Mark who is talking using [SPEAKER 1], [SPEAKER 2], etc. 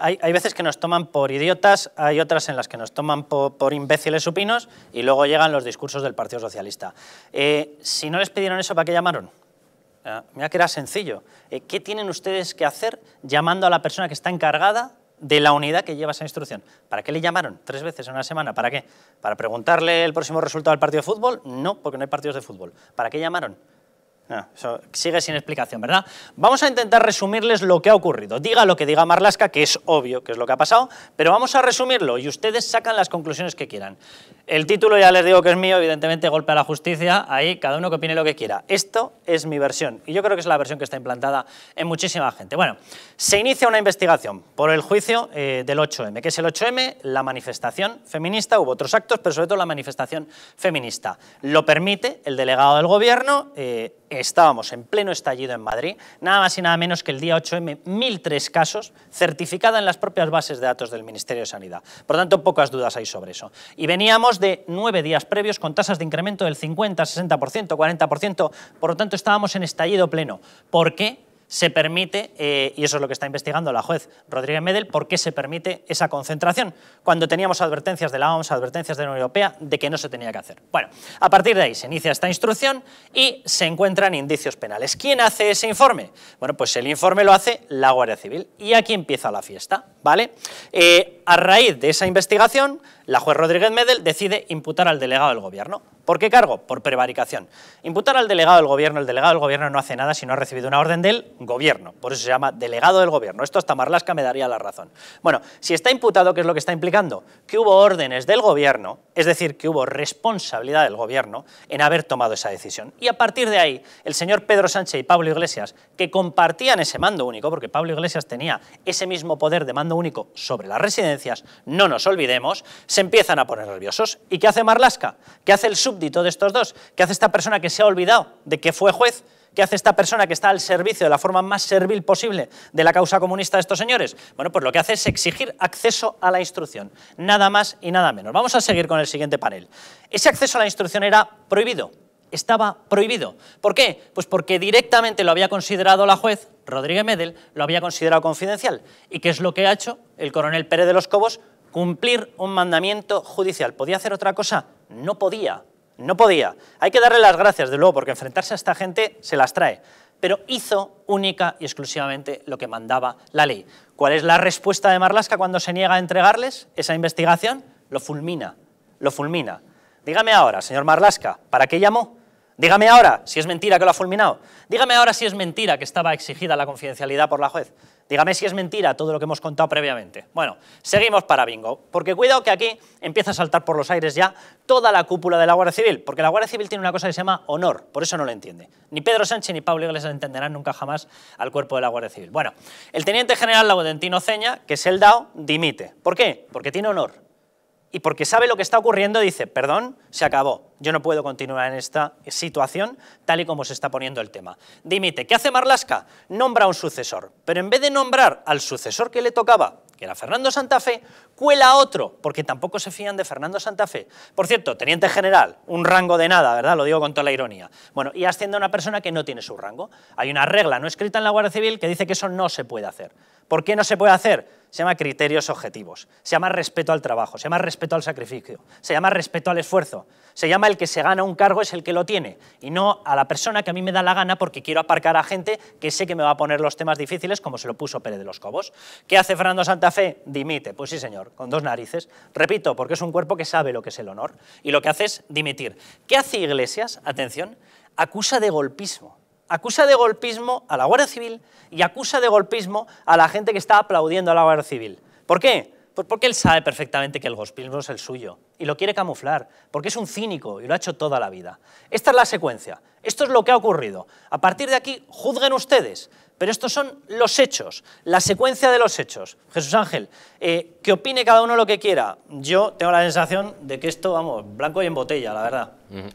[SPEAKER 1] Hay, veces que nos toman por idiotas, hay otras en las que nos toman por, imbéciles supinos y luego llegan los discursos del Partido Socialista. Eh, si no les pidieron eso, ¿para qué llamaron? Ah, mira que era sencillo. Eh, ¿Qué tienen ustedes que hacer llamando a la persona que está encargada de la unidad que lleva esa instrucción? ¿Para qué le llamaron tres veces en una semana? ¿Para qué? ¿Para preguntarle el próximo resultado del partido de fútbol? No, porque no hay partidos de fútbol. ¿Para qué llamaron? Ah. eso sigue sin explicación, ¿verdad? Vamos a intentar resumirles lo que ha ocurrido. Diga lo que diga Marlaska, que es obvio que es lo que ha pasado, pero vamos a resumirlo y ustedes sacan las conclusiones que quieran. El título ya les digo que es mío, evidentemente golpe a la justicia, ahí cada uno que opine lo que quiera. Esto es mi versión y yo creo que es la versión que está implantada en muchísima gente. Bueno, se inicia una investigación por el juicio eh, del 8M, que es el 8M, la manifestación feminista, hubo otros actos, pero sobre todo la manifestación feminista. Lo permite el delegado del gobierno, eh, estábamos en pleno estallido en Madrid, nada más y nada menos que el día 8M, 1.003 casos, certificada en las propias bases de datos del Ministerio de Sanidad. Por tanto, pocas dudas hay sobre eso. Y veníamos de nueve días previos con tasas de incremento del 50, 60%, 40%, por lo tanto estábamos en estallido pleno. ¿Por qué? se permite, eh, y eso es lo que está investigando la juez Rodríguez Medel, por qué se permite esa concentración, cuando teníamos advertencias de la OMS, advertencias de la Unión Europea, de que no se tenía que hacer. Bueno, a partir de ahí se inicia esta instrucción y se encuentran indicios penales. ¿Quién hace ese informe? Bueno, pues el informe lo hace la Guardia Civil. Y aquí empieza la fiesta, ¿vale? Eh, a raíz de esa investigación la juez Rodríguez Medel decide imputar al delegado del gobierno. ¿Por qué cargo? Por prevaricación. Imputar al delegado del gobierno. El delegado del gobierno no hace nada si no ha recibido una orden del gobierno. Por eso se llama delegado del gobierno. Esto hasta Marlasca me daría la razón. Bueno, si está imputado, ¿qué es lo que está implicando? Que hubo órdenes del gobierno, es decir, que hubo responsabilidad del gobierno en haber tomado esa decisión. Y a partir de ahí, el señor Pedro Sánchez y Pablo Iglesias, que compartían ese mando único, porque Pablo Iglesias tenía ese mismo poder de mando único sobre las residencias, no nos olvidemos, se empiezan a poner nerviosos. ¿Y qué hace Marlasca, ¿Qué hace el súbdito de estos dos? ¿Qué hace esta persona que se ha olvidado de que fue juez? ¿Qué hace esta persona que está al servicio de la forma más servil posible de la causa comunista de estos señores? Bueno, pues lo que hace es exigir acceso a la instrucción, nada más y nada menos. Vamos a seguir con el siguiente panel. Ese acceso a la instrucción era prohibido, estaba prohibido. ¿Por qué? Pues porque directamente lo había considerado la juez, Rodríguez Medel, lo había considerado confidencial. ¿Y qué es lo que ha hecho el coronel Pérez de los Cobos? cumplir un mandamiento judicial. ¿Podía hacer otra cosa? No podía, no podía. Hay que darle las gracias, de luego, porque enfrentarse a esta gente se las trae. Pero hizo única y exclusivamente lo que mandaba la ley. ¿Cuál es la respuesta de Marlasca cuando se niega a entregarles esa investigación? Lo fulmina, lo fulmina. Dígame ahora, señor Marlasca, ¿para qué llamó? Dígame ahora si es mentira que lo ha fulminado. Dígame ahora si es mentira que estaba exigida la confidencialidad por la juez. Dígame si es mentira todo lo que hemos contado previamente. Bueno, seguimos para bingo, porque cuidado que aquí empieza a saltar por los aires ya toda la cúpula de la Guardia Civil, porque la Guardia Civil tiene una cosa que se llama honor, por eso no lo entiende. Ni Pedro Sánchez ni Pablo Iglesias entenderán nunca jamás al cuerpo de la Guardia Civil. Bueno, el teniente general Laudentino Ceña, que es el DAO, dimite. ¿Por qué? Porque tiene honor y porque sabe lo que está ocurriendo dice, perdón, se acabó, yo no puedo continuar en esta situación tal y como se está poniendo el tema. Dimite, ¿qué hace Marlasca? Nombra a un sucesor, pero en vez de nombrar al sucesor que le tocaba, que era Fernando Santa Fe, cuela a otro, porque tampoco se fían de Fernando Santa Fe. Por cierto, teniente general, un rango de nada, ¿verdad? Lo digo con toda la ironía. Bueno, y asciende a una persona que no tiene su rango. Hay una regla no escrita en la Guardia Civil que dice que eso no se puede hacer. ¿Por qué no se puede hacer? se llama criterios objetivos, se llama respeto al trabajo, se llama respeto al sacrificio, se llama respeto al esfuerzo, se llama el que se gana un cargo es el que lo tiene y no a la persona que a mí me da la gana porque quiero aparcar a gente que sé que me va a poner los temas difíciles como se lo puso Pérez de los Cobos. ¿Qué hace Fernando Santa Fe? Dimite, pues sí señor, con dos narices. Repito, porque es un cuerpo que sabe lo que es el honor y lo que hace es dimitir. ¿Qué hace Iglesias? Atención, acusa de golpismo acusa de golpismo a la Guardia Civil y acusa de golpismo a la gente que está aplaudiendo a la Guardia Civil. ¿Por qué? Pues porque él sabe perfectamente que el golpismo es el suyo y lo quiere camuflar, porque es un cínico y lo ha hecho toda la vida. Esta es la secuencia, esto es lo que ha ocurrido. A partir de aquí, juzguen ustedes, pero estos son los hechos, la secuencia de los hechos. Jesús Ángel, eh, que opine cada uno lo que quiera. Yo tengo la sensación de que esto, vamos, blanco y en botella, la verdad.